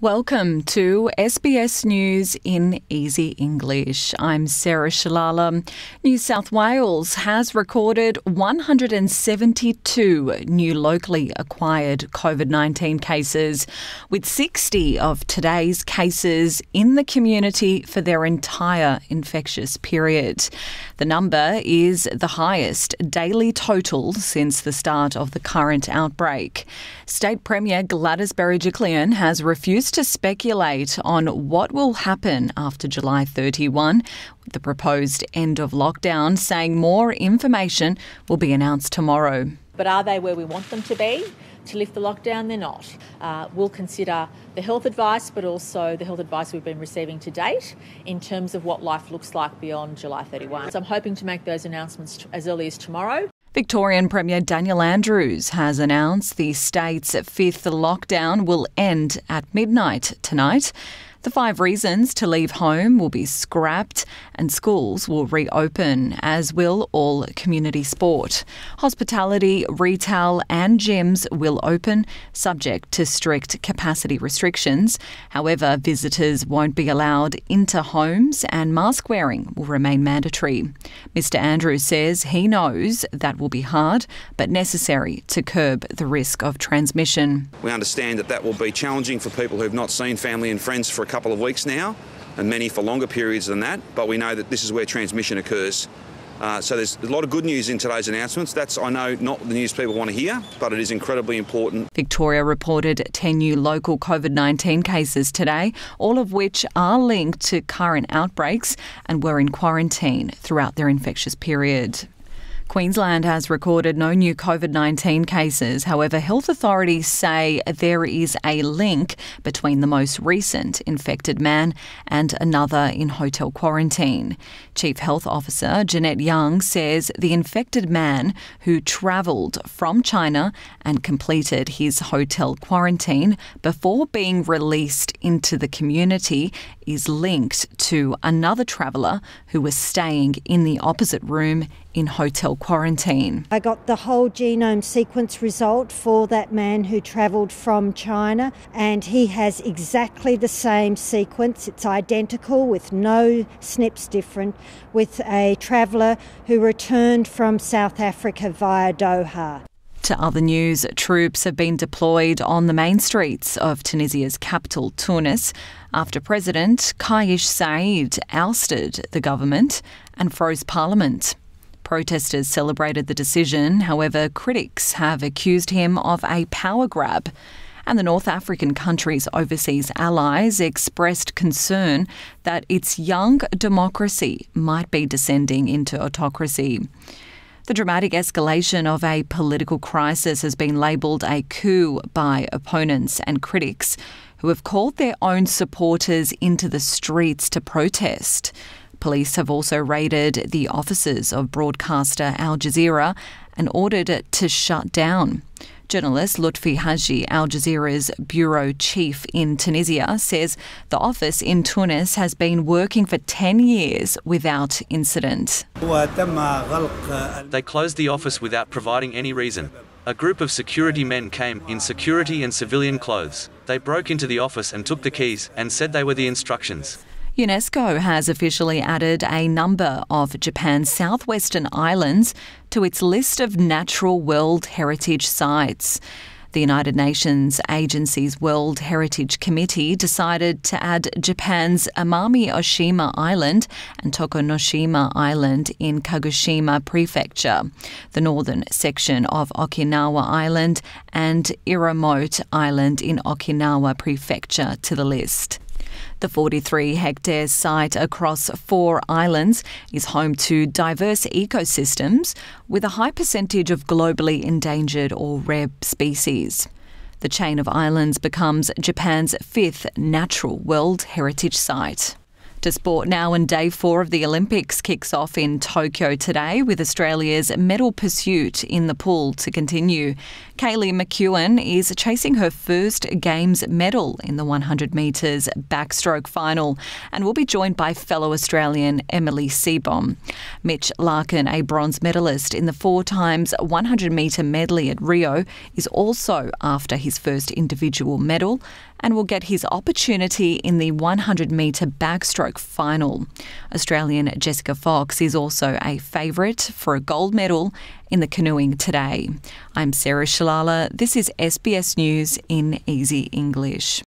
Welcome to SBS News in Easy English. I'm Sarah Shalala. New South Wales has recorded 172 new locally acquired COVID 19 cases, with 60 of today's cases in the community for their entire infectious period. The number is the highest daily total since the start of the current outbreak. State Premier Gladys Berejiklian has refused to speculate on what will happen after July 31, the proposed end of lockdown, saying more information will be announced tomorrow. But are they where we want them to be? To lift the lockdown, they're not. Uh, we'll consider the health advice, but also the health advice we've been receiving to date in terms of what life looks like beyond July 31. So I'm hoping to make those announcements as early as tomorrow Victorian Premier Daniel Andrews has announced the state's fifth lockdown will end at midnight tonight. The five reasons to leave home will be scrapped and schools will reopen, as will all community sport. Hospitality, retail, and gyms will open, subject to strict capacity restrictions. However, visitors won't be allowed into homes and mask wearing will remain mandatory. Mr. Andrews says he knows that will be hard but necessary to curb the risk of transmission. We understand that that will be challenging for people who've not seen family and friends for couple of weeks now, and many for longer periods than that, but we know that this is where transmission occurs. Uh, so there's a lot of good news in today's announcements. That's, I know, not the news people want to hear, but it is incredibly important. Victoria reported 10 new local COVID 19 cases today, all of which are linked to current outbreaks and were in quarantine throughout their infectious period. Queensland has recorded no new COVID 19 cases. However, health authorities say there is a link between the most recent infected man and another in hotel quarantine. Chief Health Officer Jeanette Young says the infected man who travelled from China and completed his hotel quarantine before being released into the community is linked to another traveller who was staying in the opposite room in hotel quarantine. I got the whole genome sequence result for that man who travelled from China, and he has exactly the same sequence. It's identical with no SNPs different with a traveller who returned from South Africa via Doha. To other news, troops have been deployed on the main streets of Tunisia's capital, Tunis, after President Kaish Saeed ousted the government and froze parliament. Protesters celebrated the decision, however, critics have accused him of a power grab. And the North African country's overseas allies expressed concern that its young democracy might be descending into autocracy. The dramatic escalation of a political crisis has been labelled a coup by opponents and critics who have called their own supporters into the streets to protest. Police have also raided the offices of broadcaster Al Jazeera and ordered it to shut down. Journalist Lutfi Haji, Al Jazeera's bureau chief in Tunisia, says the office in Tunis has been working for 10 years without incident. They closed the office without providing any reason. A group of security men came, in security and civilian clothes. They broke into the office and took the keys, and said they were the instructions. UNESCO has officially added a number of Japan's southwestern islands to its list of natural World Heritage Sites. The United Nations Agency's World Heritage Committee decided to add Japan's Amami Oshima Island and Tokunoshima Island in Kagoshima Prefecture, the northern section of Okinawa Island, and Iramote Island in Okinawa Prefecture to the list. The 43 hectare site across four islands is home to diverse ecosystems with a high percentage of globally endangered or rare species. The chain of islands becomes Japan's fifth natural World Heritage Site. To sport now, and day four of the Olympics kicks off in Tokyo today with Australia's medal pursuit in the pool to continue. Kaylee McEwen is chasing her first Games medal in the 100 metres backstroke final and will be joined by fellow Australian Emily Seabom. Mitch Larkin, a bronze medalist in the four times 100 metre medley at Rio, is also after his first individual medal and will get his opportunity in the 100 metre backstroke final. Australian Jessica Fox is also a favourite for a gold medal in the canoeing today. I'm Sarah Shalala. This is SBS News in Easy English.